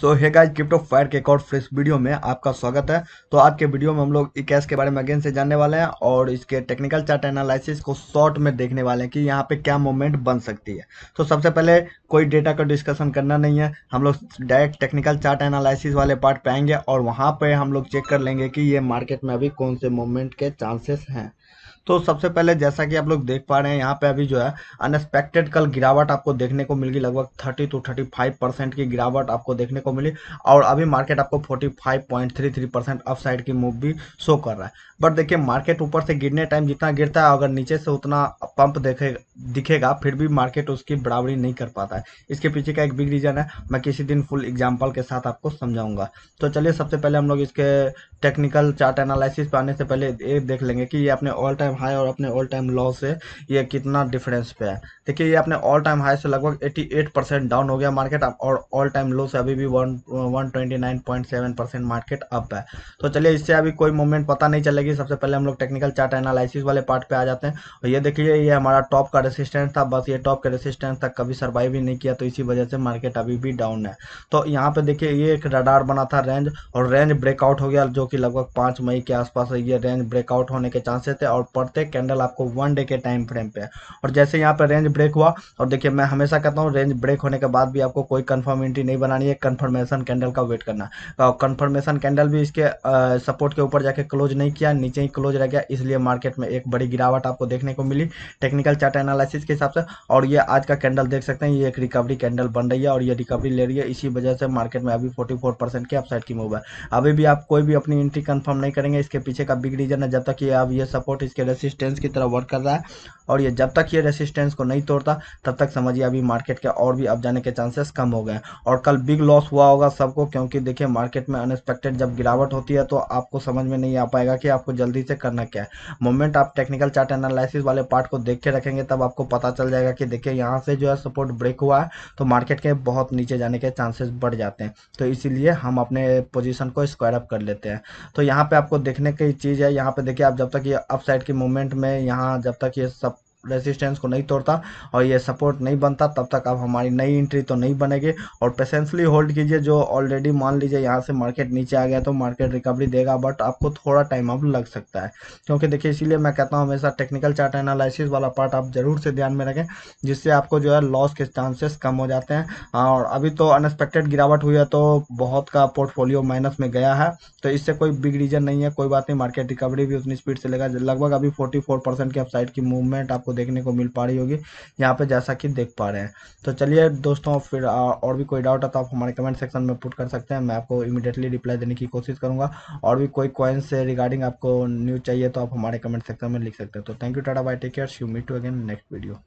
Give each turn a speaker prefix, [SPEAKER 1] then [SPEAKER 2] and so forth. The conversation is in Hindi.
[SPEAKER 1] सो है गाइज क्रिप्टो फायर के एक और फ्रेश वीडियो में आपका स्वागत है तो आज के वीडियो में हम लोग ई कैश के बारे में अगेन से जानने वाले हैं और इसके टेक्निकल चार्ट एनालिसिस को शॉर्ट में देखने वाले हैं कि यहाँ पे क्या मूवमेंट बन सकती है तो सबसे पहले कोई डेटा का डिस्कशन करना नहीं है हम लोग डायरेक्ट टेक्निकल चार्ट एनालिसिस वाले पार्ट पे आएंगे और वहाँ पर हम लोग चेक कर लेंगे कि ये मार्केट में अभी कौन से मूवमेंट के चांसेस हैं तो सबसे पहले जैसा कि आप लोग देख पा रहे हैं यहाँ पे अभी जो है अनएक्सपेक्टेड कल गिरावट आपको देखने को मिल गई लगभग 30 टू 35 परसेंट की गिरावट आपको देखने को मिली और अभी मार्केट आपको 45.33 परसेंट अप साइड की मूव भी शो कर रहा है बट देखिए मार्केट ऊपर से गिरने टाइम जितना गिरता है अगर नीचे से उतना पंप देखे दिखेगा फिर भी मार्केट उसकी बराबरी नहीं कर पाता है इसके पीछे का एक बिग रीजन है मैं किसी दिन फुल एग्जाम्पल के साथ आपको समझाऊंगा तो चलिए सबसे पहले हम लोग इसके टेक्निकल चार्ट एनालिसिस पे आने से पहले ये देख लेंगे कि ये अपने ऑल टाइम हाई और अपने ऑल टाइम लो से ये कितना डिफरेंस पे है देखिए ये अपने ऑल टाइम हाई से लगभग 88 परसेंट डाउन हो गया मार्केट और ऑल टाइम लो से अभी भी one one percent market up है तो चलिए इससे अभी कोई मूवमेंट पता नहीं चलेगी सबसे पहले हम लोग टेक्निकल चार्ट एनालिसिस वाले पार्ट पे आ जाते हैं और ये देखिए ये हमारा टॉप का रेसिस्टेंस था बस ये टॉप का रेसिस्टेंस तक कभी सर्वाइव ही नहीं किया तो इसी वजह से मार्केट अभी भी डाउन है तो यहाँ पे देखिए ये एक रडार बना था रेंज और रेंज ब्रेकआउट हो गया जो कि लगभग पाँच मई के आसपास ये रेंज ब्रेकआउट होने के चांसेस थे और पर बढ़ते कैंडल आपको वन डे के टाइम फ्रेम पे है और जैसे यहाँ पर रेंज ब्रेक हुआ और देखिए मैं हमेशा कहता हूँ रेंज ब्रेक होने के बाद भी आपको कोई कन्फर्मिटी नहीं बनानी है कन्फर्मेशन कैंडल का वेट करना कन्फर्मेशन कैंडल भी इसके सपोर्ट के ऊपर जाके क्लोज नहीं किया नीचे ही क्लोज रह गया इसलिए मार्केट में एक बड़ी गिरावट आपको देखने को मिली टेक्निकल चार्ट एनालिसिस के हिसाब से और ये आज का कैंडल देख सकते हैं ये एक रिकवरी कैंडल बन रही है और ये रिकवरी ले रही है इसी वजह से मार्केट में अभी 44 परसेंट के अपसाइड की मूव है अभी भी आप कोई भी अपनी एंट्री कंफर्म नहीं करेंगे इसके पीछे का बिग रीजन है जब तक कि अब ये सपोर्ट इसके रेसिस्टेंस की तरह वर्क कर रहा है और ये जब तक ये रेसिस्टेंस को नहीं तोड़ता तब तक समझिए अभी मार्केट के और भी अप जाने के चांसेस कम हो गए और कल बिग लॉस हुआ होगा सबको क्योंकि देखिए मार्केट में अनएक्सपेक्टेड जब गिरावट होती है तो आपको समझ में नहीं आ पाएगा कि आपको जल्दी से करना क्या है मोमेंट आप टेक्निकल चार्ट एनालिसिस वाले पार्ट को देख के रखेंगे तब आपको पता चल जाएगा कि देखिए यहाँ से जो है सपोर्ट ब्रेक हुआ है तो मार्केट के बहुत नीचे जाने के चांसेस बढ़ जाते हैं तो इसीलिए हम अपने पोजिशन को स्क्वायर अप कर लेते हैं तो यहाँ पर आपको देखने की चीज़ है यहाँ पर देखिए आप जब तक ये अप की मूवमेंट में यहाँ जब तक ये सब रेजिस्टेंस को नहीं तोड़ता और ये सपोर्ट नहीं बनता तब तक आप हमारी नई एंट्री तो नहीं बनेगी और पेशेंसली होल्ड कीजिए जो ऑलरेडी मान लीजिए यहाँ से मार्केट नीचे आ गया तो मार्केट रिकवरी देगा बट आपको थोड़ा टाइम अब लग सकता है क्योंकि देखिए इसीलिए मैं कहता हूँ हमेशा टेक्निकल चार्ट एनालिसिस वाला पार्ट आप जरूर से ध्यान में रखें जिससे आपको जो है लॉस के चांसेस कम हो जाते हैं हाँ, और अभी तो अनएक्सपेक्टेड गिरावट हुई है तो बहुत का पोर्टफोलियो माइनस में गया है तो इससे कोई बिग रीजन नहीं है कोई बात नहीं मार्केट रिकवरी भी उतनी स्पीड से लेगा लगभग अभी फोर्टी के अपसाइड की मूवमेंट आपको देखने को मिल पा रही होगी यहाँ पे जैसा कि देख पा रहे हैं तो चलिए दोस्तों फिर और भी कोई डाउट है तो आप हमारे कमेंट सेक्शन में पुट कर सकते हैं मैं आपको इमीडिएटली रिप्लाई देने की कोशिश करूँगा और भी कोई क्वेंस से रिगार्डिंग आपको न्यूज़ चाहिए तो आप हमारे कमेंट सेक्शन में लिख सकते हैं तो thank you tata bye take care shoo meet to again next video